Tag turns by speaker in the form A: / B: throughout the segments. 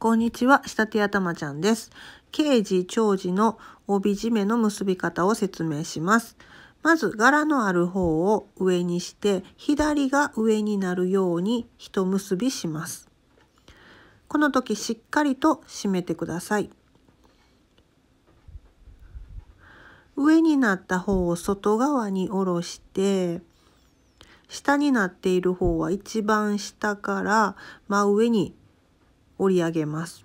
A: こんにちは、下手頭ちゃんです。刑事・長寿の帯締めの結び方を説明します。まず柄のある方を上にして左が上になるように一結びします。この時しっかりと締めてください。上になった方を外側に下ろして下になっている方は一番下から真上に折り上げます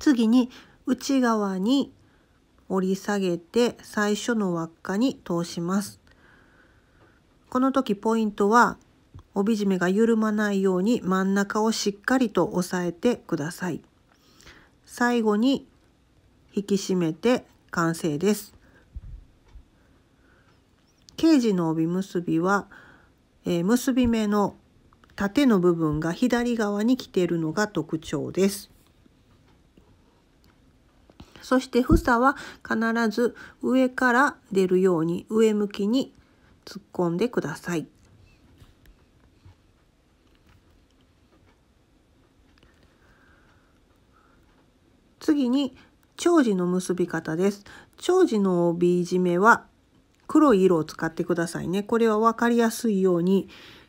A: 次に内側に折り下げて最初の輪っかに通しますこの時ポイントは帯締めが緩まないように真ん中をしっかりと押さえてください最後に引き締めて完成ですケージの帯結びは、えー、結び目の縦の部分が左側に来ているのが特徴です。そして房は必ず上から出るように上向きに突っ込んでください。次に長寿の結び方です。長寿の帯締めは黒い色を使ってくださいね。これは分かりやすいように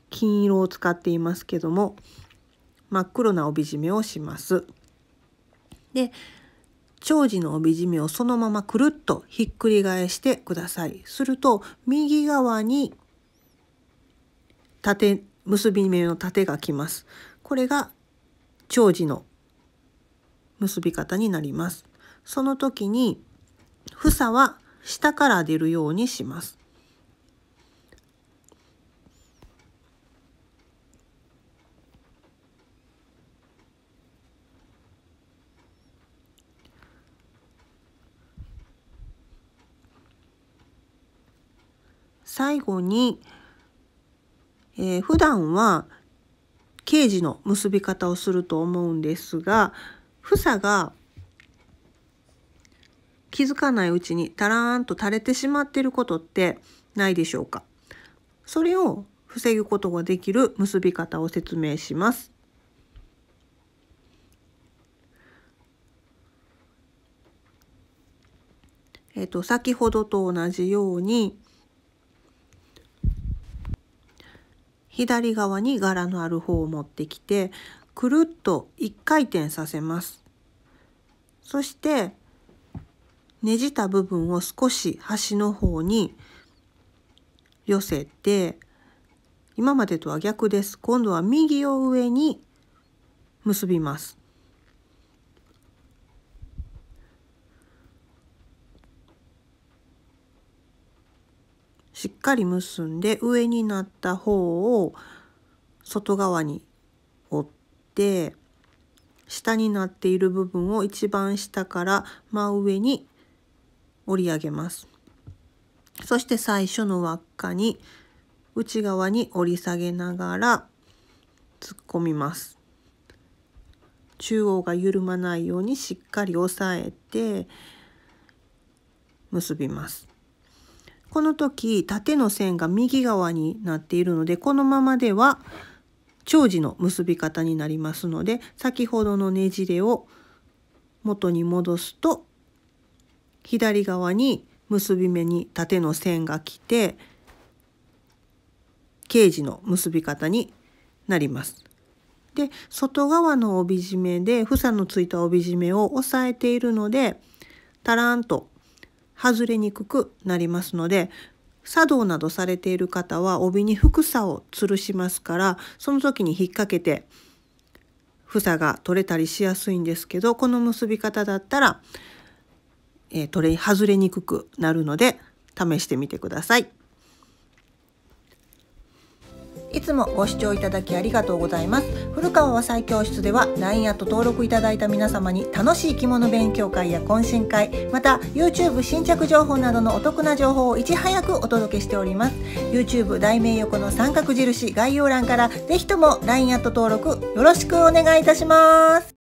A: 金色を使っていますけども真っ黒な帯締めをします。で長寿の帯締めをそのままくるっとひっくり返してください。すると右側に縦結び目の縦がきます。これが長寿の結び方になります。その時に房は下から出るようにします。最後に、えー、普段は刑事の結び方をすると思うんですが房が気づかないうちにタラーンと垂れてしまっていることってないでしょうかそれを防ぐことができる結び方を説明します。えっと、先ほどと同じように左側に柄のある方を持ってきてくるっと1回転させますそしてねじた部分を少し端の方に寄せて今までとは逆です今度は右を上に結びますしっかり結んで上になった方を外側に折って下になっている部分を一番下から真上に折り上げますそして最初の輪っかに内側に折り下げながら突っ込みます中央が緩まないようにしっかり押さえて結びますこの時縦の線が右側になっているのでこのままでは長寿の結び方になりますので先ほどのねじれを元に戻すと左側に結び目に縦の線が来て刑事の結び方になります。で外側の帯締めで房のついた帯締めを押さえているのでタランと外れにくくなりますので茶道などされている方は帯に服さを吊るしますからその時に引っ掛けて房が取れたりしやすいんですけどこの結び方だったら、えー、取れ外れにくくなるので試してみてください。つもご視聴いただきありがとうございます古川和裁教室では LINE アット登録いただいた皆様に楽しい着物勉強会や懇親会また YouTube 新着情報などのお得な情報をいち早くお届けしております YouTube 題名横の三角印概要欄からぜひとも LINE アット登録よろしくお願いいたします